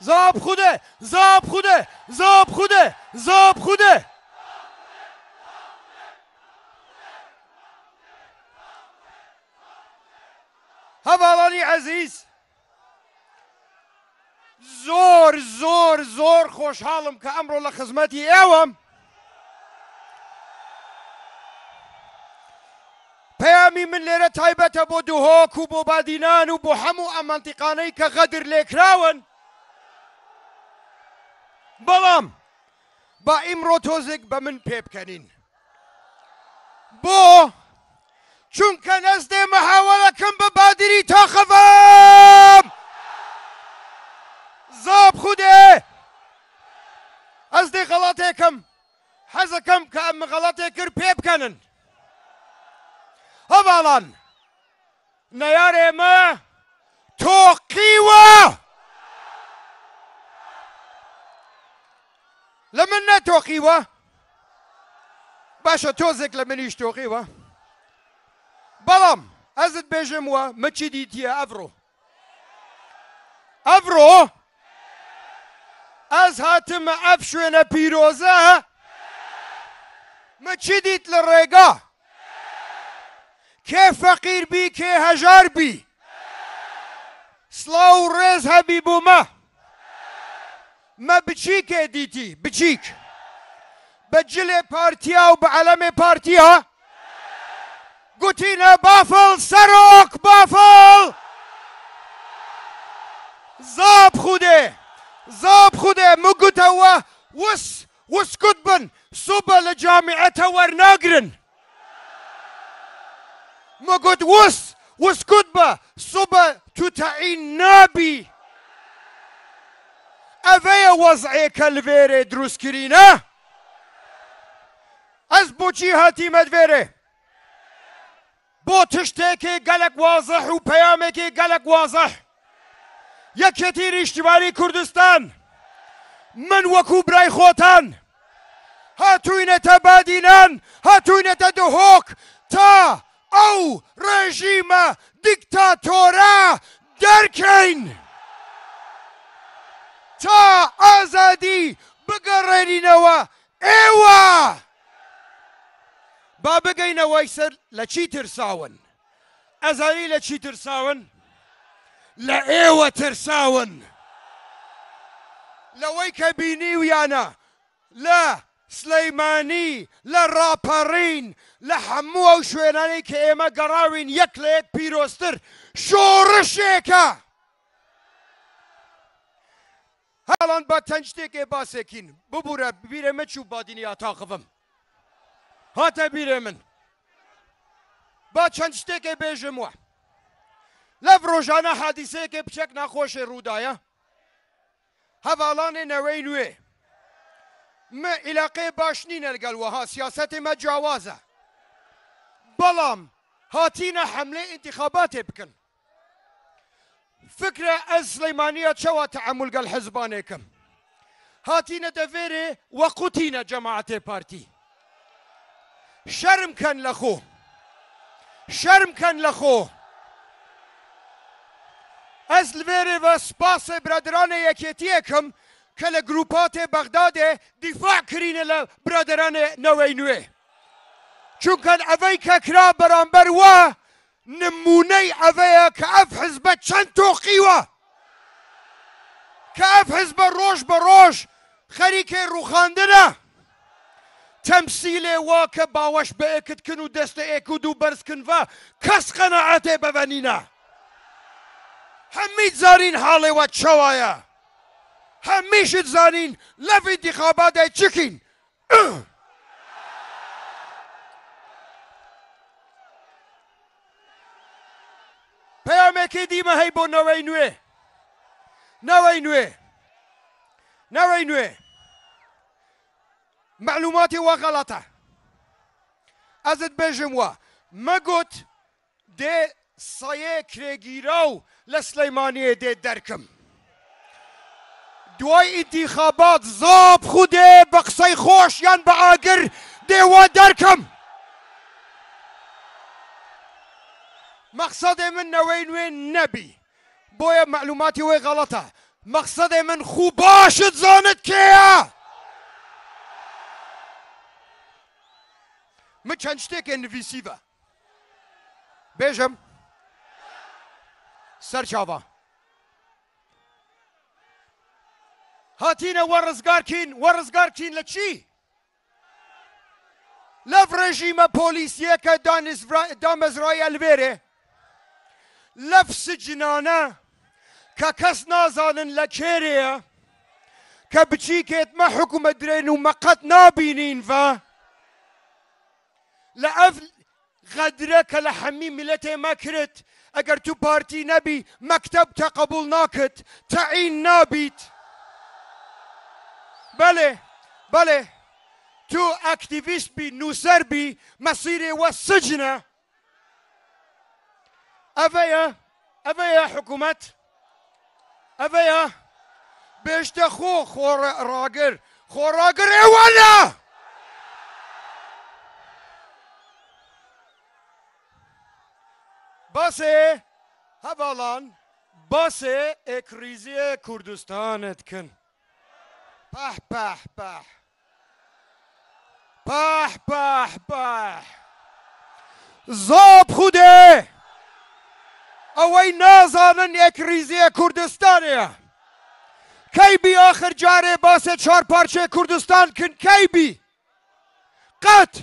زاب خوده زاب خوده زاب خوده زاب خوده هەواڵانی عزیز زۆر زۆر زۆر خۆشحاڵم کە ئەمڕۆ لە خزمەتی ئێوەم پەیامی من لێرە تایبەتە بۆ دوهۆک و بۆ بادینان و بۆ هەموو ئەمانتیقانەی کە غەدر لێکراون بەڵام با ئیمڕۆ تۆزێک بە من پێ بکەنین بۆ چونکە نەزدێ مەهاوەەکەم بە بادری تاخەفام زاب خودێ ئەزدی غەڵاتێکم حەزەکەم کە ئەمە غەڵاتێک کرد پێ بکەنن هەواڵان نەیارێمە تۆقیوە! لە من نەتۆقیوە باشە تۆزێک لە منیش تۆقیوە بەڵام ئەزت بێژم وە مەچی دیتیە ئەڤڕۆ ئەڤڕۆ ئەس هاتممە ئەف شوێنە پیرۆزە مەچی دیت لە ڕێگا کێ فەقیر بی کێ هەژار بی سڵاو ڕێز هەبی بوومە ما بچیکێ ديتي بچیک بە جلێ پارتیا و بە عەلەمێ پارتیا بافل بافڵ سەرۆک بافڵ زاب خودێ زاب خودێ مگوتەوە وس وسکوت بن سوبە لە جامعەتە وەرناگرن مگوت وس وسکوت بە سوبە توتەعین ئەڤەیە وەزعێکە لەوێرێ دروستکرینە؟ ئەس بۆچی هاتیمەت وێرێ؟ بۆ تشتێکی گەلک وازەح و پەیامێکی گەلک وازەح یەکێتی ریشتیواری کوردستان من وەکو برای خۆتان هاتوینەتە بادینان هاتوینەتە دهۆک تا ئەو ڕێژیمە دیکتاتۆرە دەرکەین. تا ئازادی بگەڕێنینەوە ئێوە با بگەینەوەی سەر لە چی ترساون ئەزانی لە چی ترساون لە ئێوە ترساون لەوەی کە بینی ویانە لە سلەیمانی لە ڕاپەڕین لە هەموو ئەو شوێنانی کە ئێمە گەڕاوین یەک لێت پیرۆستتر شۆڕشێکە. هەڵان بە تەنجتێکێ باسێکین ببوورە بیرەمە چوو بادینی ئاتاقفم هاتە بیرێ من با چەند شتێکێ بێژم وە لە ڕۆژانە حادیسەیەکێ بچەک ناخۆشێ ڕووداە هەواڵانێ نەوەی نوێ مە عیلاقێ باش نینە لەگەڵ وەها سیاسەتی مە جیاوازە بەڵام هاتیینە حملێ انتخاباتێ بکەن فكرة السليمانية شوى تعمل قال حزبانيكم هاتينا دفيري وقتينا جماعة بارتي شرم كان لخو شرم كان لخو از لویری و سپاس برادران یکیتی کم که لگروپات بغداد دفاع کرین لبرادران نوی نوی چون کن اوی که کرا برانبر و نمونەی ئەڤەیە کە ئەف حزبە چەند تۆقیوە کە ئەف حزبە ڕۆژ بە ڕۆژ خەریکەی ڕوخاندنە تەمسیلێ وا کە باوەش بە ئێکتکن و دەستە ئێکود و بەرزکنە کەس قەنەعاتێ بەبەنینە هەممی زارین حاڵێوە چاوایە هەمیشت زانین لەفی دیخابادای چکین ئە ڕێکی دیمە هەی بۆ نەوەی نوێ نەوەی نوێ نەوەی نوێ معلوماتی وەغەڵەتە ئەزت بێژم وە مەگوت دێ سەیە کرێگیرە و لە سلەیمانە دێ دەرکم دوای ئینتیخابات زاب خودێ بە قسەی خۆشیان بە ئاگر دێوە دەرکەم مقصدي من وين وين نبي بويا معلوماتي وين غلطة مقصدي من خوباش زونت كيا مش هنشتك سيفا بيجم سر شافا هاتينا ورزقار كين لشي كين لتشي لف رژیمە پۆلیسیەکە دامەزرای ئەلبێرێ لفس جنانا كاكس کس لكيريا لکریه که بچیکت ما حکم درین و مقت نابینین و لأف غدرك لحمي ملتي ما كرت اگر تو بارتي نبي مكتب تقبل ناكت تعين نابيت بله بله تو اكتيفيست بي نوسر بي مصيري والسجنه أفيا أفيا يا حكومة أفيا باش تخو خو راجر خو راجر إي ولا هبالان باسي إكريزي كردستان إتكن بح بح بح بح بح باح زاب خوده ئەوەی نازانن یەکریزیە كي بي آخر جاري باسێ چارپارچێ کوردستان کن کەیبی قەت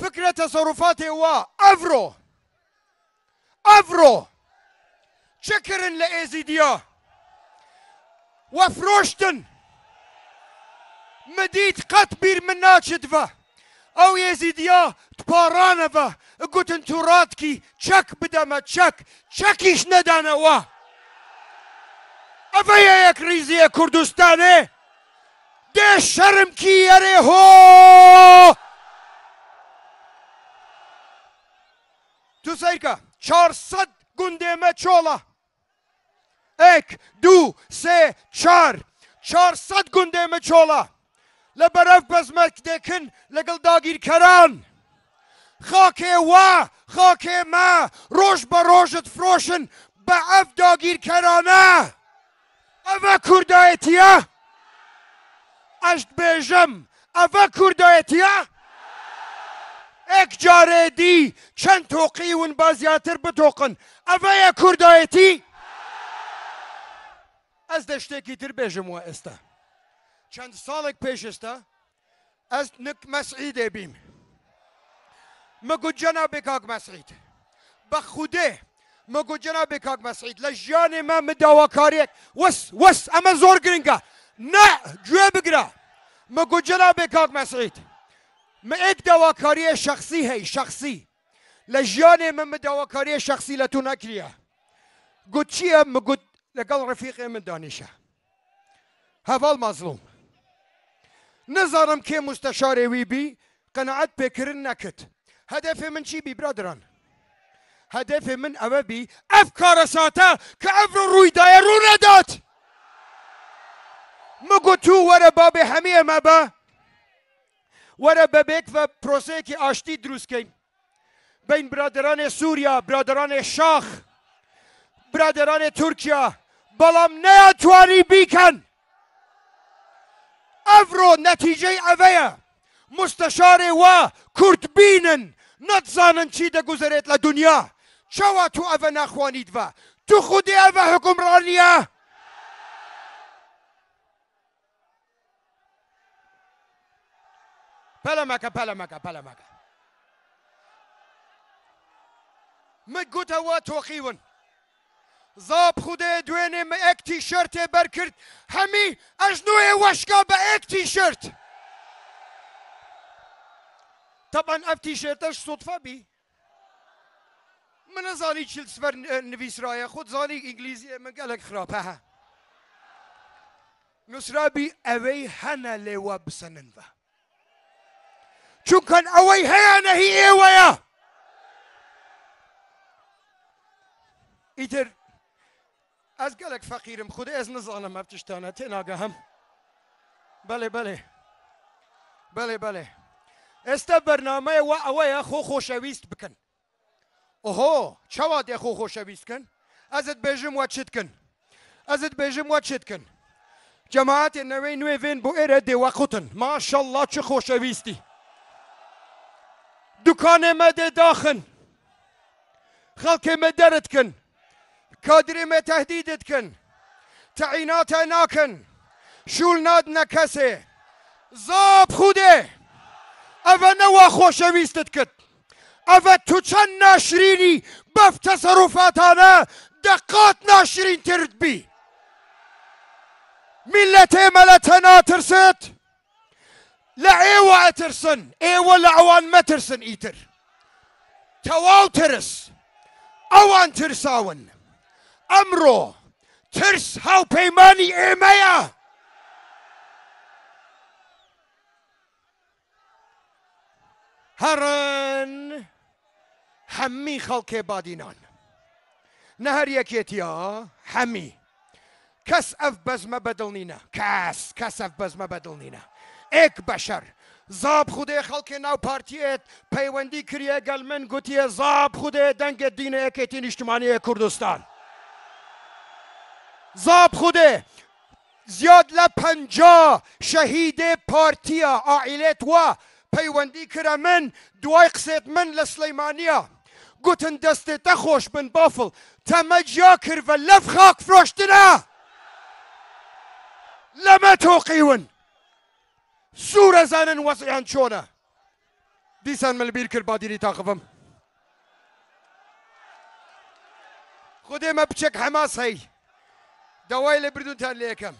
فكرة تەسەڕفاتێ وا افرو افرو چه کرن لە ئێزیدیا وەفرۆشتن مدیت قەت بیر من ناچتە ئەو یێزیدیا پارانەوە گوتن تووڕاتکی چەک بدەمە چەک چەکیش نەدانەوە ئەە یەک ریزیە کوردستانێ دێ شەرمکی یەرێ هۆ تو سیرکە 400 گوندێمە چۆڵە ئەک دوو سێ چار 400 گوندێمە چۆڵە لە بەرەف بەزمەت دەکن لەگەڵ داگیرکەران خاکێ وا خاکێ ما ڕۆژ بە ڕۆژت فرۆشن بە ئەف داگیرکەرانە ئەوە کوردایەتە ئەشت بێژم ئەوە کوردایەتە؟ ئەک جارێ دی چەند تۆقی ون با زیاتر بتۆقن ئەڤەیە کوردایەتی؟ ئەس دە شتێکی تر بێژم وە ئێستا. چند چەند پیش است از نک مەسعی دێبیم مەگو جەنابێ کاک مەسعید بە خودێ مەگو جەنابێ کاک مەسعید لە ژیانێ مە مداواکاریەک وس وەس ئەمە زۆر گرنگە نە گوێ بگرە مەگو جەنابێ کاک م مە ئێک کاری شخصی هی شخصی لجیان ما من کاری شخصی لتو نکریا نەکریە مگو چییە رفیق من دانیشە هەڤڵ مظلوم نەزانم کێ مستەشارێوی بی قەنەعەت پێکردن نەکرد هەدەفێ من چی بی برادران هەدەفێ من ئەوە بی ئەف کارە ساتە کە ئەفر ڕوویدایە ڕوو نەدات مگو تو وەرە بابێ هەمی ئەمە بە وەرە بەبێک بە پرۆسەیەکی ئاشتی دروستکەین بین برادرانێ سووریا برادرانێ شاخ برادرانێ تورکیا بەڵام نەیە توانی بیکەن افرو ئەڤڕۆ نەتیجەی ئەڤەیە مستەشارێ وا کورتبینن نەتزانن چی ده لە لدنیا چوا تو او نخوانید و تو خودی ئەڤە حکومڕانیە؟ بەلەمەکە بەلەمەکە بەلەمەکە. من و توقیون زاب خودێ دوێنێ مە ئەک تیشەرتێ بەرکرد هەمی ئەژنوێ وەشکا بە ئەک تیشەرت تەبان ئەف صدفه سوتفەبی من چل سفر نویس نویسرایە خود زانی ئینگلیزیە من خرابه گەلێک خراپەها نووسرابی ئەوەی هەنە لێوە بسننە چونکەن ئەوەی هەیە نەهی ئێوەیە ایتر از گلک فقیرم خود از نزانم افتشتانه تناگه هم بله بله بله بله ئێستا بەرنمەیەوە ئەوەیە خۆ خۆشەویست بکەن ئۆهۆ چاوا دێ خۆ خۆشەویستکەن ئەزت بێژم وا چتکن ئەزت بێژم وا چتکن جەماعاتێ نەوەی نوێ وێن بۆ ئێرە دێوە قوتن ماشەله چ خۆشەویستی دوکانێ مەدێ داخن خەڵکێ مە دەرتکن كادري ما تهديدتكن تعينات ناكن شول نادنا كسي زاب خودي افا نوا خوشویستت کد افا تو ناشريني بف تصرفاتانا دقات ناشرين ترد بی ملت ملتنا ناترست لا ايوا اترسن ايوا لعوان ما ترسن ايتر تواو ترس اوان ترساون ئەمڕۆ ترس هاوپەیمانی ئێمەیە هەڕەن هەممی خەڵکێ بادینان نەهر یەکێتیە هەمی کەس ئەف بەزمە بەدڵنینە کەس کەس ئەف بەزمە بەدڵنینە ئێک بەشەر زاب خودێ خەڵکێ ناو پارتیێت پەیوەندی کریە گەل من گوتیە زاب خودێ دەنگە دینە یەکێتی نیشتمانیە کوردستان. زاب خوده زیاد لە پەنجا شەهیدێ پارتیە ئاعیلێت وە پەیوەندی کرە من دوای قسێت من لە سلەیمانە گوتن دەستێتە خۆش بن بافڵ تەمەجیا کردە لەف خاک فرۆشتنە لەمە تۆقیون سوورە زانن وەسیان چۆنە دیسان من بیر کرد با دیری تاقفم خودێمە بچێک هەماس هەی داوای لە بردونتان لە یەکەم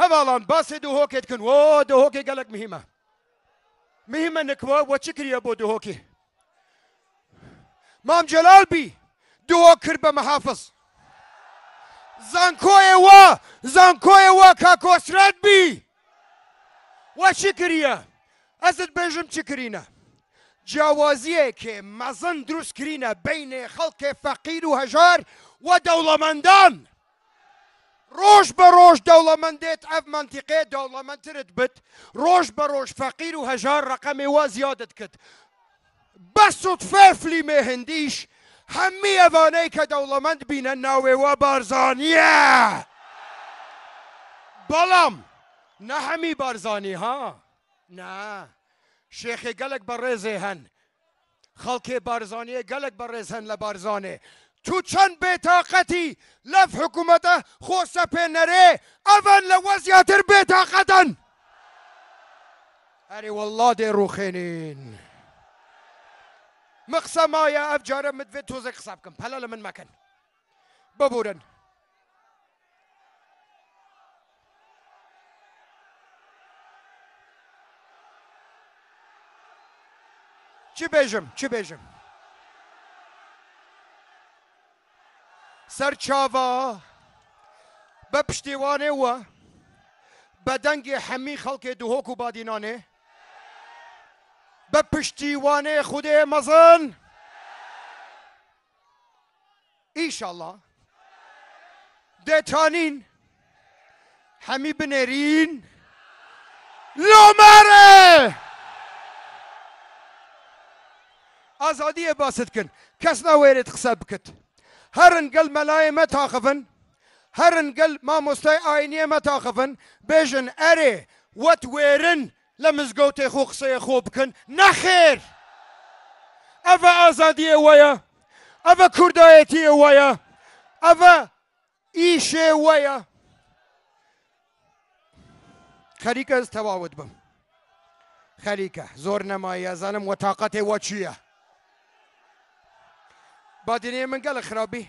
هەواڵان باسێ دهۆکێت کن و دهۆکی گەلک مهمە مهمە نکوە وە چ کریە بۆ دهۆکی مام جەلال بی دهۆ کرد بە مەحافظ زانکۆیەوە زانکۆیەوە کاکۆسرات بی وە چی کریە ئەزت بێژم چی کرینە جیاوازیەکێ مەزن دروستکرینە بینێ خەڵکێ فەقیر و هەژار و دەوڵەمەندان ڕۆژ بە ڕۆژ دەوڵەمەندێت ئەف منتیقێ دەوڵەمەندترت بت ڕۆژ بە ڕۆژ فقیر و هجار رقم وا زیادت کرد بە سوتفێ فلیمێ هندیش هەممی ئەوانەی کە دەوڵەمەند بینە و بارزانیه بەڵام نه هەمی بارزانی ها نه شێخێ گەلک بەڕێزێ هەن خەڵکێ بارزانیە گەلک بەڕێز هەن لە بارزانێ تو چەند بێتاقەتی لەف حکوومەتە خۆسە پێنەرێ ئەڤەن لە وەزیاتر بێتاقەتەن هەری وەڵا دێ ڕوخێنین مقسەمایە ئەف جارە مدوێت تۆزە قسە بکەم ببورن چی بێژم چی بێژم سەرچاوە بە پشتیوانێ وە بە دەنگی هەمی خەڵکێ دوهۆک و بادینانێ بە پشتیوانێ خودێ مەزن ئیشله دێتانین هەمی بنێرین لۆمەرە باست کن کس نویرد خساب کت هر گەل ملایم تاخفن هەرن گەل مامۆستای ئاینیەمە تاخفن بێژن ئەرێ وەت وێرن لە مزگەوتێ خۆ خوب کن نخیر اوا ئەڤە ئازادیە اوا ئەڤە کوردایەتیە اوا ئەڤە ئیشێ خریک از تەواوت بم خەریکە زۆر نەمایە زانم وەتااقەتێ وە چییە؟ با دێنێ من گەلە خراپی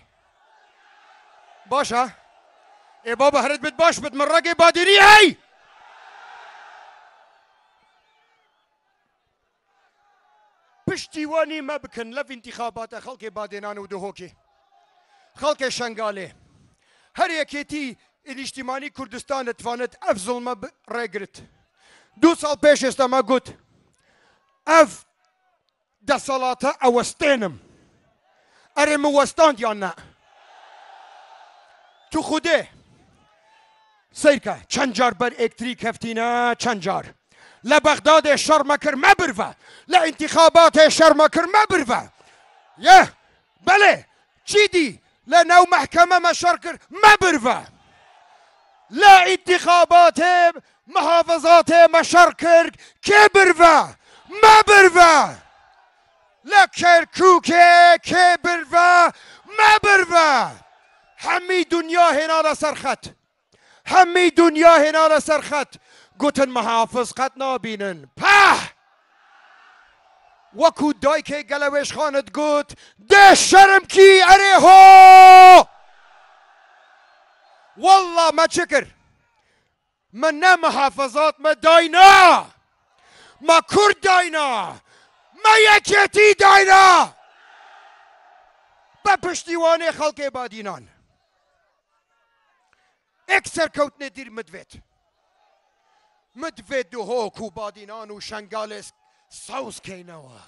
باشە ئێ با بە هەرت بێت باش بێت من ڕێگەی بادیری هەی پشتیوانی مە بکەن لە انتخاباتە خەڵکی بادێنان و دهۆکی خەڵکێ شنگالێ هەر یەکێتی ئلیشتیمانی کوردستان دەتوانێت ئەف زڵمە ڕێگرت دو ساڵ پێش ئێستامە گوت ئەف دەسەڵاتە ئەوەستێنم ارے موستاند وستان یا نه تو خوده سیر که چند جار بر الکتریک هفتینه چند جار لبغداد شر مکر مبرفه لانتخابات شر مکر مبرفه یه بله چی دی لنو محكمة ما شركر ما برفع لا انتخابات محافظات مشاركر كبروا كي ما برفع لە کێرکووکێ کێ بروە مەبروە هەمی دنیا هێنانە سەرخەت هەمی دنیا هێنانە سەرخەت گوتن مەحافظ قەت نابینن پەه وەکو دایکێ گەلەوێش خانت گوت دێ شەرمکی ئەرێهۆ والله ما من منا محافظات ما داينا ما كرد داينا مە یەکێتی داینا بە پشتیوانێ خەڵکێ بادینان ئەکسەر کەوتنێ دیر مدوێت مدوێت و هۆک و بادینان و شنگالێس سەوز کەینەوە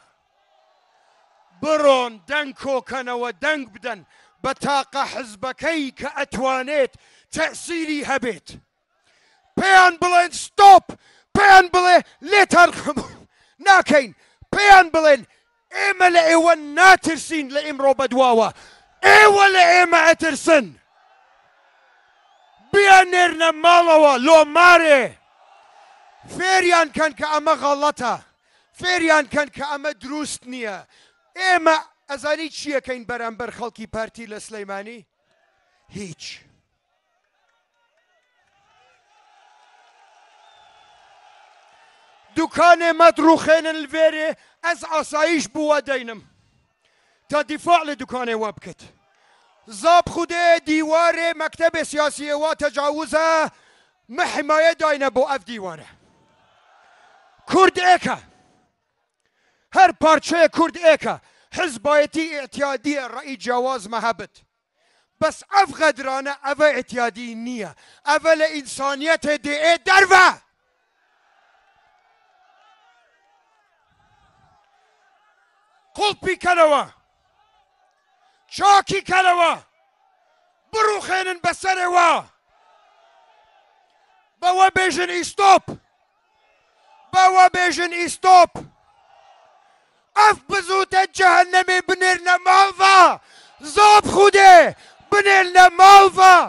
بڕۆن دەنگ کۆکەنەوە دەنگ بدەن بە تاقە حزبەکەی کە ئەتوانێت تەسیری هەبێت پێیان بڵێن ستۆپ پێیان بڵێ لێتان ناکەین پێیان بڵێن ئێمە لە ئێوە ناترسین لە ئیمڕۆ بەدواوە ئێوە لە ئێمە ئەترسن بیان نێرنە ماڵەوە لۆمارێ فێریان کەن کە ئەمە غەڵەتە فێریان کەن کە ئەمە دروست نییە ئێمە ئەزانی چیەکەین بەرامبەر خەڵکی پارتی لە سلەیمانی هیچ. دوكان مدروخين الفيري از اسايش بو ودينم تا دفاع لدوكان وابكت وە بکەیت زاب خودێ دیوارێ مەکتتەبێ سیاسیەوە تەجاوزە محمایە داینە بۆ ئەف دیوارە کورد ئێکە هەر پارچەیە کورد ئێکە حزبایەتی ئاعتیادیە ڕئی جیاواز مەهەبت بەس ئەف غەدرانە ئەڤە ئاعتیادی نییە ئەڤە لە ئینسانیەتێ دێ دەرە قوڵپی کەرەوە چاکی کەرەوە بڕوخێنن بەسەرەوە بەوە بێژن ئیسۆپ بەوە بێژن ئیسۆپ ئەف بزوتە جەهنەمێ بنێر لە ماڵڤ زۆب خودێ بنێر لە ماڵڤ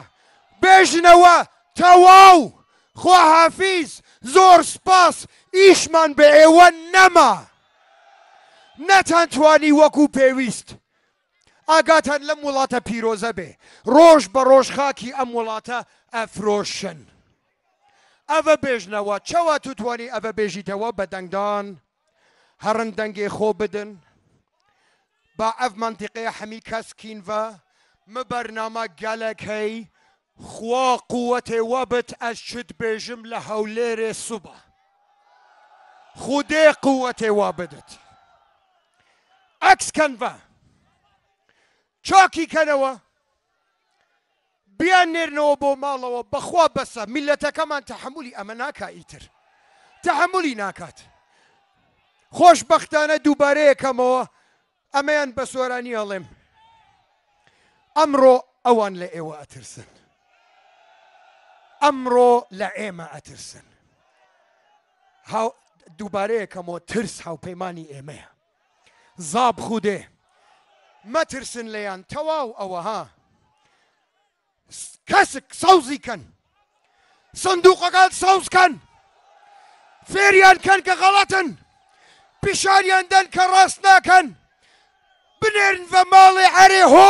بێژنەوە تەواو خواحافیز زۆر سپاس ئیشمان بە ئێوە نەما. نەتانتوانی وەکو پێویست ئاگاتان لەم وڵاتە پیرۆزە بێ ڕۆژ بە ڕۆژ خاکی ئەم وڵاتە ئەفرۆشن ئەوە بێژنەوە چاوا توتوانی ئەوە بێژیتەوە بە دەنگدان هەرن دەنگێ خۆ بدن با ئەف منتیقەیە هەمی کەسکینڤە مبەرنامە گەلێک هەی خوا قووەتێ وەبت ئەس چت بێژم لە هەولێرێ سوبە خودێ قووەتێ وا بدت ئەکس کەنڤە چاکی کەنەوە بیان نێرنەوە بۆ ماڵەوە بەخوا بەسە میلەتەکەمان تەحملی ئەمە ناکە ئیتر تەحملی ناکات خۆشببختانە دووبارەیەکەمەوە ئەمەیان بە سۆرانی ئەڵێم ئەمڕۆ ئەوان لە ئێوە ئەترسن ئەمڕۆ لە ئێمە ئەترسن دووبارەیەکەمەوە ترس هاوپەیمانی ئێمەیە زاب خودێ مەترسن لەیان تەواو ئەوە ها کەسک سەوزیکەن سندوقەکان سەوزکەن فێریان کەن کە غەڵەتن پیشانیان دەن کە ڕاست ناکەن بنێرن بە ماڵی عەرێ هۆ!